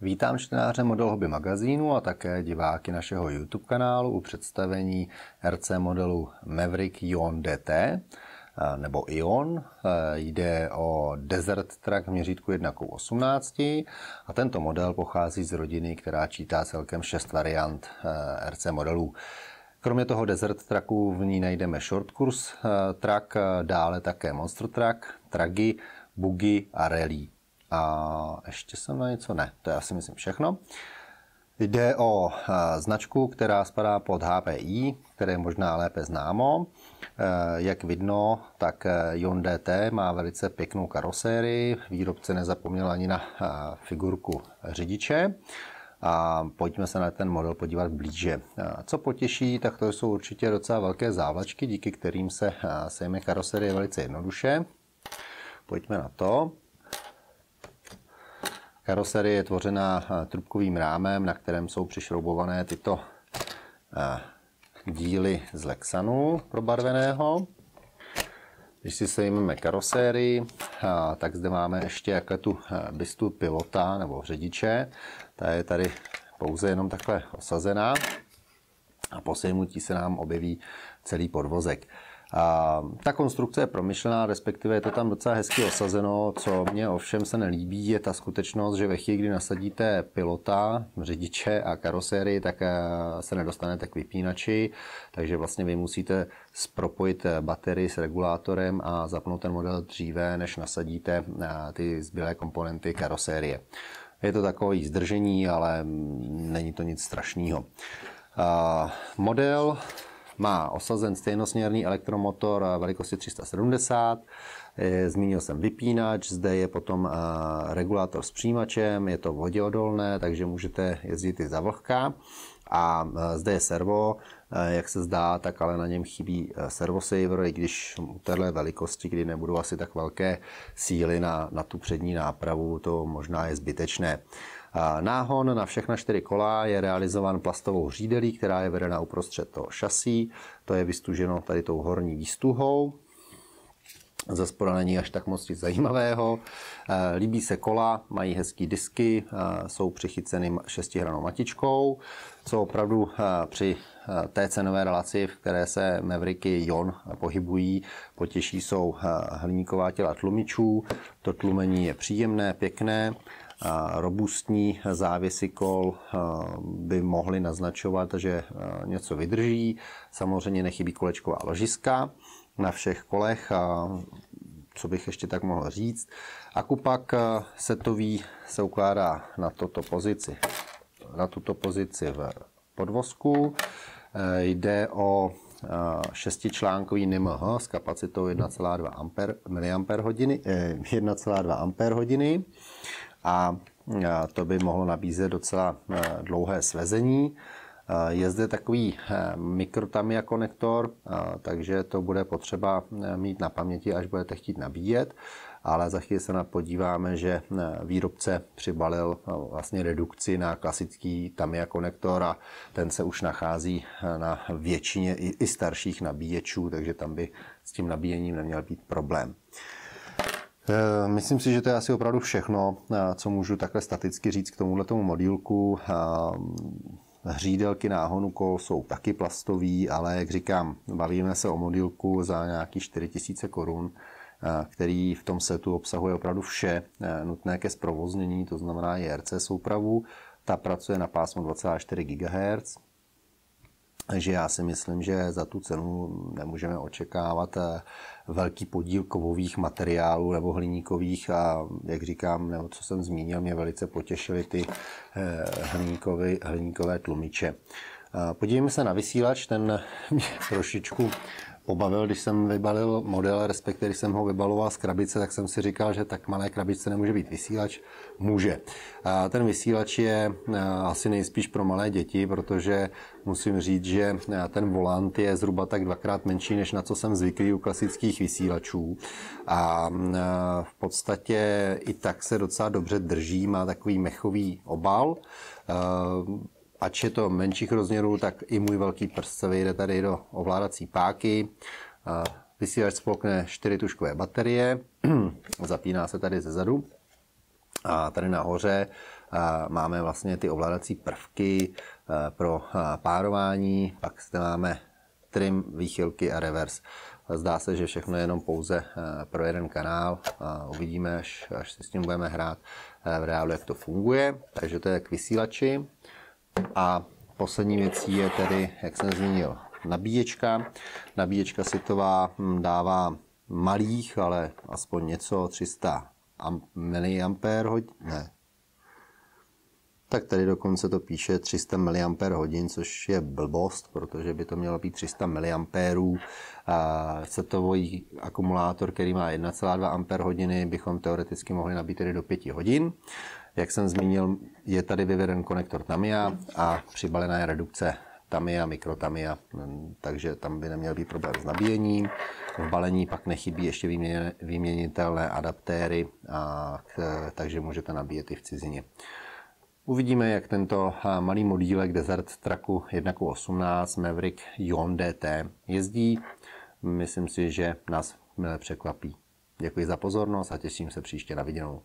Vítám čtenáře Model Hobby magazínu a také diváky našeho YouTube kanálu u představení RC modelu Maverick Ion DT eh, nebo ION. Eh, jde o Desert Truck v měřítku 1 k 18 a tento model pochází z rodiny, která čítá celkem 6 variant eh, RC modelů. Kromě toho Desert Trucku v ní najdeme Short Course Truck, dále také Monster Truck, Tragy, Bugy a Rally. A ještě jsem na něco ne, to je asi myslím všechno. Jde o eh, značku, která spadá pod HPI, které je možná lépe známo. Eh, jak vidno, tak eh, Hyundai DT má velice pěknou karosérii. Výrobce nezapomněl ani na figurku řidiče. A pojďme se na ten model podívat blíže. Co potěší, tak to jsou určitě docela velké závlačky, díky kterým se sejme karoserie velice jednoduše. Pojďme na to. Karoserie je tvořena eh, trubkovým rámem, na kterém jsou přišroubované tyto eh, díly z Lexanu probarveného. Když si sejmeme karosérii, eh, tak zde máme ještě jako tu bystu pilota nebo řidiče. Ta je tady pouze jenom takhle osazená a po sejmutí se nám objeví celý podvozek. A ta konstrukce je promyšlená, respektive je to tam docela hezky osazeno. Co mě ovšem se nelíbí, je ta skutečnost, že ve chvíli, kdy nasadíte pilota, řidiče a karosery, tak eh, se nedostanete k vypínači, takže vlastně vy musíte spropojit eh, baterii s regulátorem a zapnout ten model dříve, než nasadíte eh, ty zbylé komponenty karosérie. Je to takové zdržení, ale mm, není to nic strašného. Model má osazen stejnosměrný elektromotor velikosti 370, eh, Zmínil jsem vypínač, zde je potom eh, regulátor s přijímačem, je to voděodolné, takže můžete jezdit i za vlhka. A eh, zde je servo, jak se zdá, tak ale na něm chybí servosaver, i když u téhle velikosti, kdy nebudou asi tak velké síly na, na tu přední nápravu, to možná je zbytečné. Náhon na všechna čtyři kola je realizován plastovou hřídelí, která je vedena uprostřed toho šasí. To je vystuženo tady tou horní výstuhou. Ze není až tak moc nic zajímavého. E, líbí se kola, mají hezký disky, e, jsou přichyceny šestihranou matičkou. Co opravdu e, při té cenové relaci, v které se Mavericky Jon pohybují, potěší jsou hliníková těla tlumičů. To tlumení je příjemné, pěkné Robustní závěsy kol by mohly naznačovat, že něco vydrží. Samozřejmě nechybí kolečková ložiska na všech kolech co bych ještě tak mohl říct. Akupak setový se ukládá na toto pozici. Na tuto pozici v podvozku. E, jde o šestičlánkový NMH s kapacitou 1,2 mAh, 1,2 hodiny. E, a to by mohlo nabízet docela e, dlouhé svezení. E, je zde takový e, mikrotamia konektor, takže to bude potřeba mít na paměti, až budete chtít nabíjet, ale za chvíli se podíváme, že výrobce přibalil vlastně redukci na klasický tamia konektor a ten se už nachází na většině i starších nabíječů, takže tam by s tím nabíjením neměl být problém. Eh, myslím si, že to je asi opravdu všechno, eh, co můžu takhle staticky říct k tomuhle tomu modílku. Eh, hřídelky náhonu kol jsou taky plastový, ale jak říkám, bavíme se o modílku za nějakých 4000 korun, který v tom setu obsahuje opravdu vše nutné ke zprovoznění, to znamená i RC soupravu. Ta pracuje na pásmu 24 GHz, takže já si myslím, že za tu cenu nemůžeme očekávat eh, velký podíl kovových materiálů nebo hliníkových a jak říkám, nebo co jsem zmínil, mě velice potěšily ty eh, hliníkové, hliníkové tlumiče. Podívejme se na vysílač, ten mě trošičku pobavil, když jsem vybalil model, respektive když jsem ho vybaloval z krabice, tak jsem si říkal, že tak malé krabice nemůže být vysílač. Může. A ten vysílač je e, asi nejspíš pro malé děti, protože musím říct, že e, ten volant je zhruba tak dvakrát menší, než na co jsem zvyklý u klasických vysílačů. A e, v podstatě i tak se docela dobře drží, má takový mechový obal ač je to menších rozměrů, tak i můj velký prst se vejde tady do ovládací páky. Vysílač spolkne 4 tuškové baterie, zapíná se tady ze zadu. A tady nahoře máme vlastně ty ovládací prvky pro párování, pak zde máme trim, výchylky a reverse. Zdá se, že všechno je jenom pouze pro jeden kanál. Uvidíme, až, až si s tím budeme hrát v reálu, jak to funguje. Takže to je k vysílači. A poslední věcí je tedy, jak jsem zmínil, nabíječka. Nabíječka světová hm, dává malých, ale aspoň něco 300 mAh, ne, tak tady dokonce to píše 300 mAh, což je blbost, protože by to mělo být 300 mAh. Setový akumulátor, který má 1,2 Ah, bychom teoreticky mohli nabít tedy do 5 hodin. Jak jsem zmínil, je tady vyveden konektor Tamia a přibalená je redukce Tamia, mikrotamia, takže tam by neměl být problém s nabíjením. V balení pak nechybí ještě vyměnitelné adaptéry, a, takže můžete nabíjet i v cizině. Uvidíme, jak tento malý modílek Desert Trucku 1.18 Maverick Yon DT jezdí. Myslím si, že nás milé eh, překvapí. Děkuji za pozornost a těším se příště na viděnou.